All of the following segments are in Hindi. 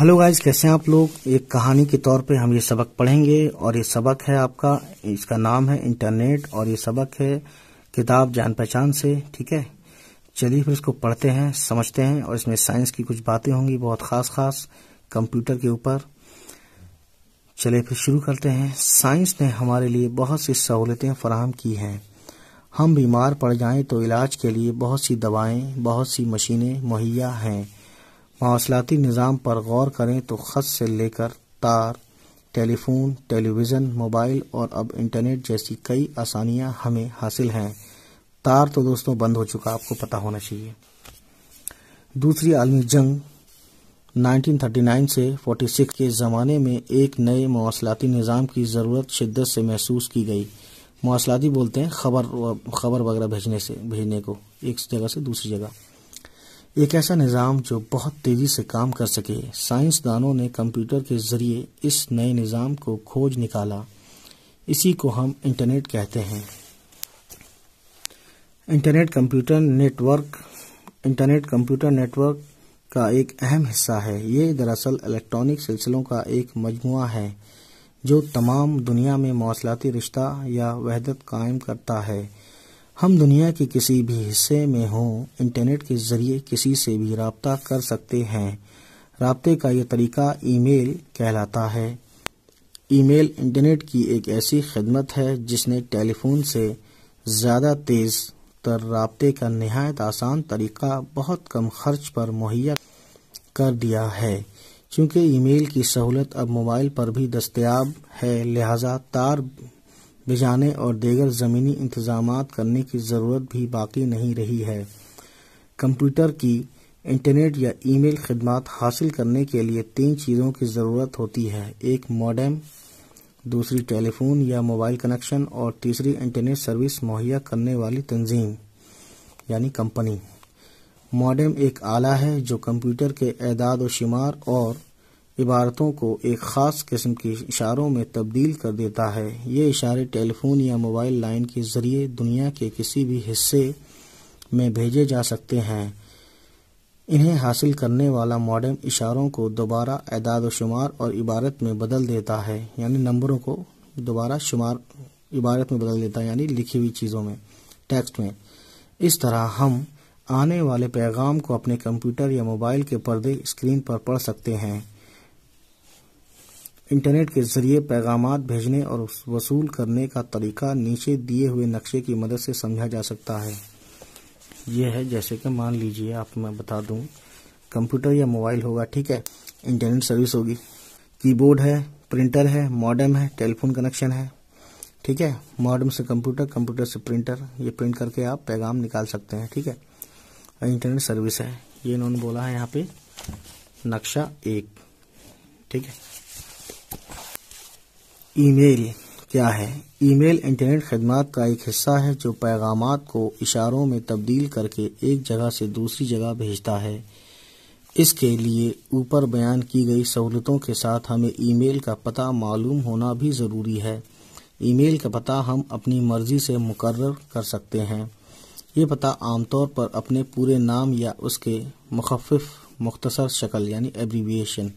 हेलो गाइज कैसे हैं आप लोग एक कहानी के तौर पे हम ये सबक पढ़ेंगे और ये सबक है आपका इसका नाम है इंटरनेट और ये सबक है किताब जान पहचान से ठीक है चलिए फिर इसको पढ़ते हैं समझते हैं और इसमें साइंस की कुछ बातें होंगी बहुत ख़ास ख़ास कंप्यूटर के ऊपर चलिए फिर शुरू करते हैं साइंस ने हमारे लिए बहुत सी सहूलतें फराहम की हैं हम बीमार पड़ जाएं तो इलाज के लिए बहुत सी दवाएं बहुत सी मशीनें मुहैया हैं मौसलाती निज़ाम पर गौर करें तो ख़त से लेकर तार टेलीफोन टेलीविज़न मोबाइल और अब इंटरनेट जैसी कई आसानियां हमें हासिल हैं तार तो दोस्तों बंद हो चुका आपको पता होना चाहिए दूसरी आलमी जंग 1939 से 46 के ज़माने में एक नए मौसलाती निज़ाम की ज़रूरत शिद्दत से महसूस की गई मौसलाती बोलते हैं खबर खबर वगैरह भेजने से भेजने को एक जगह से दूसरी जगह एक ऐसा निज़ाम जो बहुत तेज़ी से काम कर सके साइंसदानों ने कंप्यूटर के ज़रिए इस नए निज़ाम को खोज निकाला इसी को हम इंटरनेट कहते हैं internet computer network internet computer network का एक अहम हिस्सा है ये दरअसल इलेक्ट्रॉनिक सिलसिलों का एक मजमु है जो तमाम दुनिया में मौसलाती रिश्ता या वहदत कायम करता है हम दुनिया के किसी भी हिस्से में हों इंटरनेट के ज़रिए किसी से भी रबता कर सकते हैं रबते का यह तरीका ईमेल कहलाता है ईमेल इंटरनेट की एक ऐसी खदमत है जिसने टेलीफोन से ज़्यादा तेज़ तर रबते का नहायत आसान तरीका बहुत कम खर्च पर मुहैया कर दिया है क्योंकि ईमेल की सहूलत अब मोबाइल पर भी दस्तयाब है लिहाजा तार बिजाने और देगर ज़मीनी इंतजाम करने की ज़रूरत भी बाकी नहीं रही है कंप्यूटर की इंटरनेट या ईमेल खदम हासिल करने के लिए तीन चीज़ों की ज़रूरत होती है एक मॉडेम दूसरी टेलीफोन या मोबाइल कनेक्शन और तीसरी इंटरनेट सर्विस मुहैया करने वाली तंजीम यानी कंपनी मॉडेम एक आला है जो कंप्यूटर के एदाद व शुमार और इबारतों को एक ख़ास किस्म के इशारों में तब्दील कर देता है ये इशारे टेलीफोन या मोबाइल लाइन के ज़रिए दुनिया के किसी भी हिस्से में भेजे जा सकते हैं इन्हें हासिल करने वाला मॉडर्न इशारों को दोबारा एदाद शुमार और इबारत में बदल देता है यानी नंबरों को दोबारा शुमार इबारत में बदल देता है यानी लिखी हुई चीज़ों में टेक्स्ट में इस तरह हम आने वाले पैगाम को अपने कंप्यूटर या मोबाइल के पर्दे स्क्रीन पर पढ़ सकते हैं इंटरनेट के जरिए पैगाम भेजने और वसूल करने का तरीका नीचे दिए हुए नक्शे की मदद से समझा जा सकता है यह है जैसे कि मान लीजिए आप मैं बता दूं कंप्यूटर या मोबाइल होगा ठीक है इंटरनेट सर्विस होगी कीबोर्ड है प्रिंटर है मॉडम है टेलीफोन कनेक्शन है ठीक है मॉडम से कंप्यूटर कंप्यूटर से प्रिंटर ये प्रिंट करके आप पैगाम निकाल सकते हैं ठीक है इंटरनेट सर्विस है ये इन्होंने बोला है यहाँ पे नक्शा एक ठीक है ईमेल क्या है ईमेल इंटरनेट खदमात का एक हिस्सा है जो पैगाम को इशारों में तब्दील करके एक जगह से दूसरी जगह भेजता है इसके लिए ऊपर बयान की गई सहूलतों के साथ हमें ईमेल का पता मालूम होना भी ज़रूरी है ईमेल का पता हम अपनी मर्ज़ी से मुकर कर सकते हैं ये पता आमतौर पर अपने पूरे नाम या उसके मुखफ़ मुख्तसर शक्ल यानी एब्रीविएशन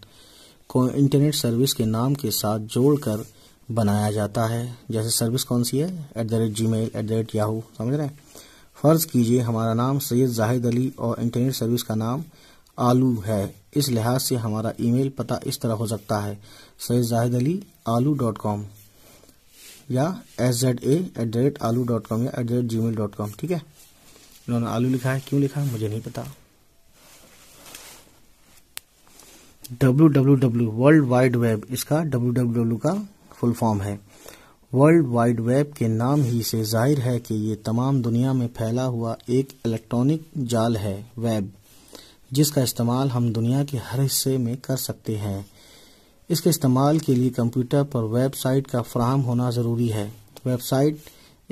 को इंटरनेट सर्विस के नाम के साथ जोड़कर कर बनाया जाता है जैसे सर्विस कौन सी है at the rate Gmail at the rate Yahoo समझ रहे हैं फ़र्ज़ कीजिए हमारा नाम सैयद जाहिद अली और इंटरनेट सर्विस का नाम आलू है इस लिहाज से हमारा ईमेल पता इस तरह हो सकता है सैयद जाहिद अली आलू डॉट कॉम या S Z A at the rate आलू डॉट कॉम या at the rate Gmail dot com ठीक है इन्होंने आलू लिखा है क्यों लिखा है मुझे नहीं पता W W W world wide web इसका डब्ल्यू डब्ल्यू डब्ल्यू का फुल फॉर्म है वर्ल्ड वाइड वेब के नाम ही से जाहिर है कि ये तमाम दुनिया में फैला हुआ एक इलेक्ट्रॉनिक जाल है वेब जिसका इस्तेमाल हम दुनिया के हर हिस्से में कर सकते हैं इसके इस्तेमाल के लिए कंप्यूटर पर वेबसाइट का फ्राहम होना ज़रूरी है वेबसाइट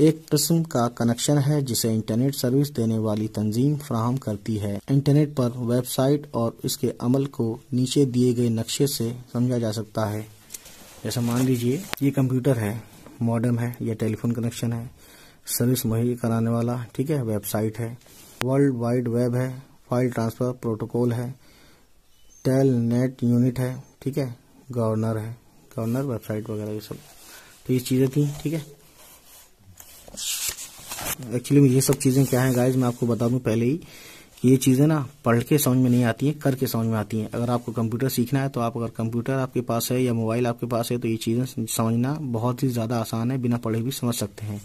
एक किस्म का कनेक्शन है जिसे इंटरनेट सर्विस देने वाली तंजीम फ्राहम करती है इंटरनेट पर वेबसाइट और इसके अमल को नीचे दिए गए नक्शे से समझा जा सकता है जैसा मान लीजिए ये कंप्यूटर है मॉडर्म है या टेलीफोन कनेक्शन है सर्विस मुहैया कराने वाला ठीक है वेबसाइट है वर्ल्ड वाइड वेब है फाइल ट्रांसफर प्रोटोकॉल है टेल नेट यूनिट है ठीक है गवर्नर है गवर्नर वेबसाइट वगैरह ये सब तो ये चीज़ें थी ठीक है एक्चुअली में ये सब चीज़ें क्या है गाइज मैं आपको बता दू पहले ही ये चीज़ें ना पढ़ के समझ में नहीं आती हैं करके समझ में आती हैं अगर आपको कंप्यूटर सीखना है तो आप अगर कंप्यूटर आपके पास है या मोबाइल आपके पास है तो ये चीज़ें समझना बहुत ही ज़्यादा आसान है बिना पढ़े भी समझ सकते हैं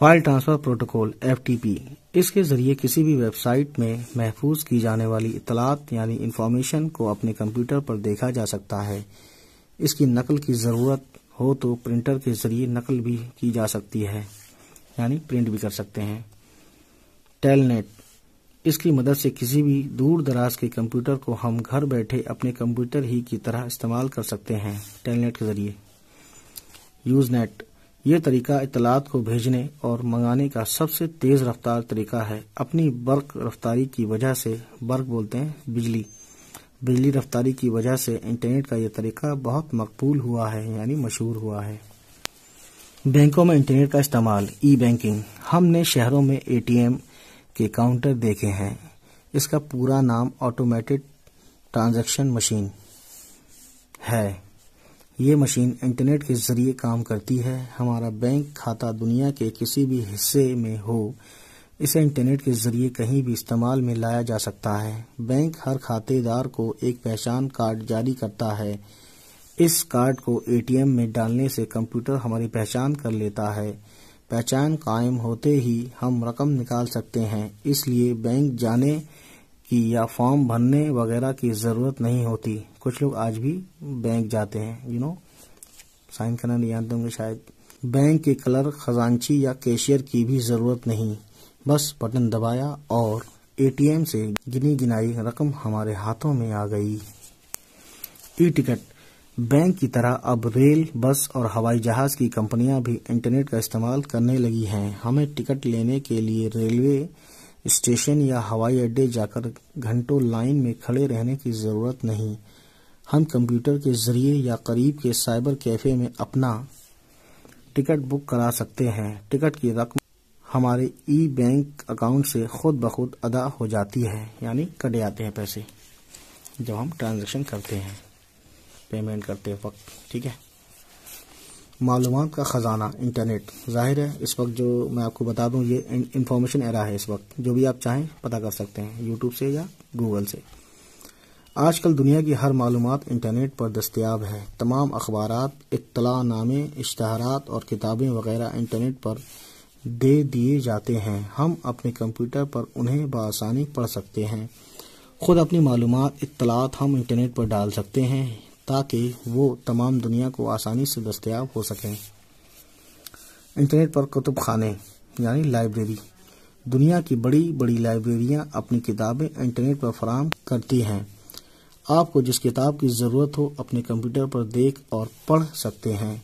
फाइल ट्रांसफ़र प्रोटोकॉल एफ इसके ज़रिए किसी भी वेबसाइट में महफूज की जाने वाली इतलात यानी इन्फॉर्मेशन को अपने कंप्यूटर पर देखा जा सकता है इसकी नकल की ज़रूरत हो तो प्रिंटर के ज़रिए नकल भी की जा सकती है यानी प्रिंट भी कर सकते हैं टेलनेट इसकी मदद से किसी भी दूर दराज के कंप्यूटर को हम घर बैठे अपने कंप्यूटर ही की तरह इस्तेमाल कर सकते हैं टेलनेट के ज़रिए यूजनेट ये तरीका इतलात को भेजने और मंगाने का सबसे तेज़ रफ्तार तरीका है अपनी बर्क रफ्तारी की वजह से बर्क बोलते हैं बिजली बिजली रफ्तारी की वजह से इंटरनेट का यह तरीका बहुत मकबूल हुआ है यानी मशहूर हुआ है बैंकों में इंटरनेट का इस्तेमाल ई बैंकिंग हमने शहरों में एटीएम के काउंटर देखे हैं इसका पूरा नाम ऑटोमेटेड ट्रांजैक्शन मशीन है ये मशीन इंटरनेट के ज़रिए काम करती है हमारा बैंक खाता दुनिया के किसी भी हिस्से में हो इसे इंटरनेट के ज़रिए कहीं भी इस्तेमाल में लाया जा सकता है बैंक हर खातेदार को एक पहचान कार्ड जारी करता है इस कार्ड को एटीएम में डालने से कंप्यूटर हमारी पहचान कर लेता है पहचान कायम होते ही हम रकम निकाल सकते हैं इसलिए बैंक जाने की या फॉर्म भरने वगैरह की ज़रूरत नहीं होती कुछ लोग आज भी बैंक जाते हैं यू नो साइन करना नहीं जानते होंगे शायद बैंक के कलर खजानची या कैशियर की भी ज़रूरत नहीं बस बटन दबाया और एटीएम से गिनी गिनाई रकम हमारे हाथों में आ गई ई टिकट बैंक की तरह अब रेल बस और हवाई जहाज की कंपनियां भी इंटरनेट का इस्तेमाल करने लगी हैं हमें टिकट लेने के लिए रेलवे स्टेशन या हवाई अड्डे जाकर घंटों लाइन में खड़े रहने की ज़रूरत नहीं हम कंप्यूटर के ज़रिए या करीब के साइबर कैफ़े में अपना टिकट बुक करा सकते हैं टिकट की रकम हमारे ई बैंक अकाउंट से खुद ब खुद अदा हो जाती है यानी कटे जाते हैं पैसे जब हम ट्रांजेक्शन करते हैं पेमेंट करते वक्त ठीक है मालूम का ख़जाना इंटरनेट ज़ाहिर है इस वक्त जो मैं आपको बता दूं ये इंफॉर्मेशन एरा है इस वक्त जो भी आप चाहें पता कर सकते हैं यूट्यूब से या गूगल से आजकल दुनिया की हर मालूम इंटरनेट पर दस्तियाब है तमाम अखबार इतला नामे इश्तहारात और किताबें वगैरह इंटरनेट पर दे दिए जाते हैं हम अपने कंप्यूटर पर उन्हें बसानी पढ़ सकते हैं खुद अपनी मालूम इतलात हम इंटरनेट पर डाल सकते हैं ताकि वो तमाम दुनिया को आसानी से दस्तयाब हो सकें इंटरनेट पर कुतुब खाने यानी लाइब्रेरी दुनिया की बड़ी बड़ी लाइब्रेरियां अपनी किताबें इंटरनेट पर फराम करती हैं आपको जिस किताब की ज़रूरत हो अपने कंप्यूटर पर देख और पढ़ सकते हैं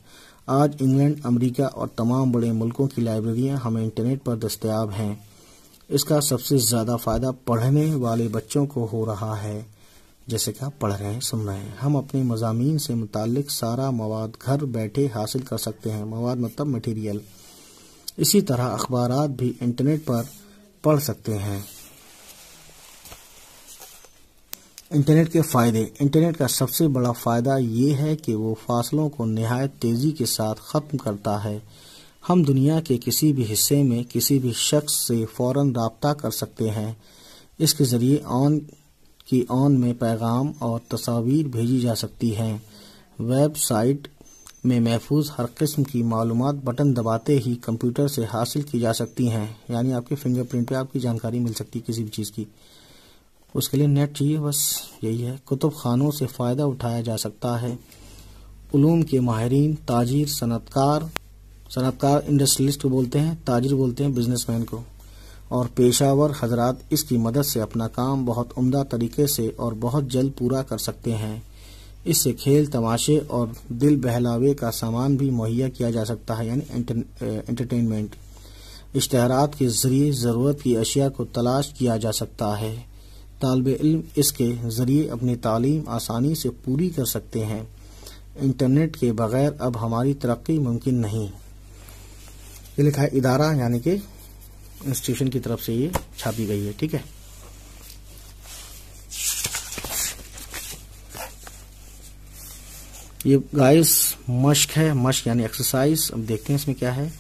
आज इंग्लैंड अमेरिका और तमाम बड़े मुल्कों की लाइब्रेरियां हमें इंटरनेट पर दस्तयाब हैं इसका सबसे ज़्यादा फ़ायदा पढ़ने वाले बच्चों को हो रहा है जैसे कि आप पढ़ रहे हैं सुन रहे हैं हम अपने मजामी से मुतक सारा मवाद घर बैठे हासिल कर सकते हैं मवाद मतलब मटेरियल इसी तरह अखबार भी इंटरनेट पर पढ़ सकते हैं इंटरनेट के फ़ायदे इंटरनेट का सबसे बड़ा फ़ायदा ये है कि वो फासलों को नहायत तेज़ी के साथ ख़त्म करता है हम दुनिया के किसी भी हिस्से में किसी भी शख्स से फ़ौर रबता कर सकते हैं इसके ज़रिए ऑन की ऑन में पैगाम और तस्वीर भेजी जा सकती हैं वेबसाइट में महफूज हर किस्म की मालूम बटन दबाते ही कंप्यूटर से हासिल की जा सकती हैं यानी आपके फिंगरप्रिंट पे आपकी जानकारी मिल सकती है किसी भी चीज़ की उसके लिए नेट चाहिए बस यही है कुतुब खानों से फ़ायदा उठाया जा सकता है ूम के माहरीन ताजिर सनतकार सनतकार इंडस्ट्रियलिस्ट को बोलते हैं ताजिर बोलते हैं बिजनेसमैन को और पेशावर हजरात इसकी मदद से अपना काम बहुत उम्दा तरीके से और बहुत जल्द पूरा कर सकते हैं इससे खेल तमाशे और दिल बहलावे का सामान भी मुहैया किया जा सकता है यानी एंटरटेनमेंट इश्तहारात के ज़रिए ज़रूरत की अशिया को तलाश किया जा सकता है तालब इल्म इसके ज़रिए अपनी तालीम आसानी से पूरी कर सकते हैं इंटरनेट के बगैर अब हमारी तरक्की मुमकिन नहीं ये लिखा है इदारा यानी कि इंस्टीट्यूशन की तरफ से ये छापी गई है ठीक है ये गाइस मश्क है मश्क यानी एक्सरसाइज अब देखते हैं इसमें क्या है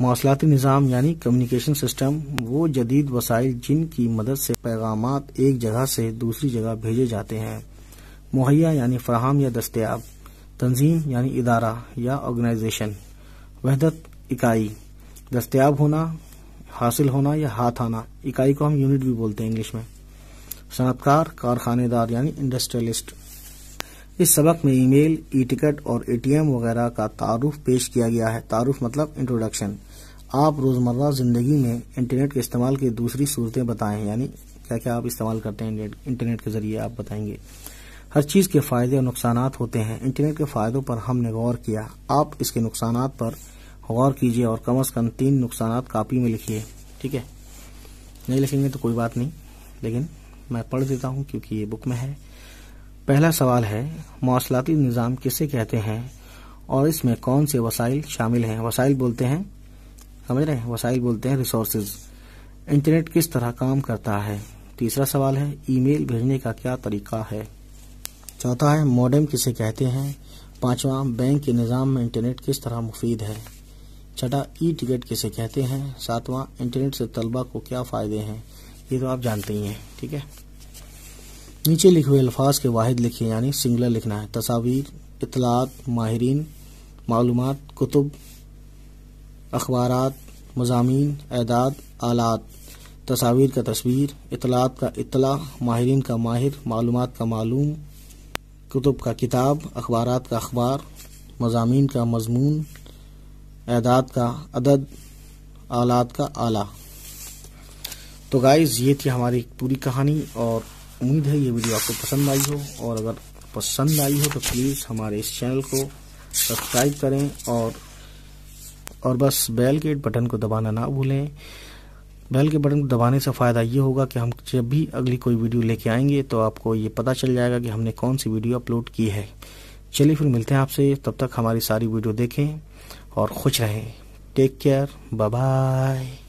मौसलाती निज़ाम यानी कम्युनिकेशन सिस्टम वो जदीद वसाइल जिनकी मदद से पैगाम एक जगह से दूसरी जगह भेजे जाते हैं मुहैया यानी फ़राहम या दस्तियाब तंजीम यानी इदारा या ऑर्गेनाइजेशन वहदत इकाई दस्तियाब होना हासिल होना या हाथ आना इकाई को हम यूनिट भी बोलते हैं इंग्लिश में सनतकार कारखानेदार यानी इंडस्ट्रियलिस्ट इस सबक में ईमेल ई टिकट और एटीएम वगैरह का तारुफ पेश किया गया है तारुफ मतलब इंट्रोडक्शन आप रोजमर्रा जिंदगी में इंटरनेट के इस्तेमाल की दूसरी सूरतें बताएं यानी क्या क्या आप इस्तेमाल करते हैं इंटरनेट के जरिए आप बताएंगे हर चीज़ के फायदे और नुकसान होते हैं इंटरनेट के फायदों पर हमने गौर किया आप इसके नुकसान पर गौर कीजिए और कम अज़ कम तीन नुकसान कापी में लिखिए ठीक है नहीं लिखेंगे तो कोई बात नहीं लेकिन मैं पढ़ देता हूँ क्योंकि ये बुक में है पहला सवाल है मौसलाती निज़ाम किसे कहते हैं और इसमें कौन से वसाइल शामिल हैं वसाइल बोलते हैं समझ रहे हैं वसाइल बोलते हैं रिसोर्सेज इंटरनेट किस तरह काम करता है तीसरा सवाल है ईमेल भेजने का क्या तरीका है चौथा है मॉडम किसे कहते हैं पांचवा बैंक के निज़ाम में इंटरनेट किस तरह मुफीद है छठा ई टिकट किसे कहते हैं सातवां इंटरनेट से तलबा को क्या फ़ायदे हैं ये तो आप जानते ही हैं ठीक है नीचे लिखे हुए अल्फाज के वाहिद लिखे यानी सिंगलर लिखना है तस्वीर इतलात माहरीन मालूम कुतुब अखबार मजामी एदाद आलात तस्वीर का तस्वीर इतलात का इतला माहरीन का माहिर मालूम का मालूम कुतुब का किताब अखबार का अखबार मजामी का मजमून एदाद का अदद आलात का आला तो गाइज़ ये थी हमारी पूरी कहानी और उम्मीद है ये वीडियो आपको पसंद आई हो और अगर पसंद आई हो तो प्लीज़ हमारे इस चैनल को सब्सक्राइब करें और और बस बेल के बटन को दबाना ना भूलें बेल के बटन को दबाने से फ़ायदा ये होगा कि हम जब भी अगली कोई वीडियो लेके आएंगे तो आपको ये पता चल जाएगा कि हमने कौन सी वीडियो अपलोड की है चलिए फिर मिलते हैं आपसे तब तक हमारी सारी वीडियो देखें और खुश रहें टेक केयर बाय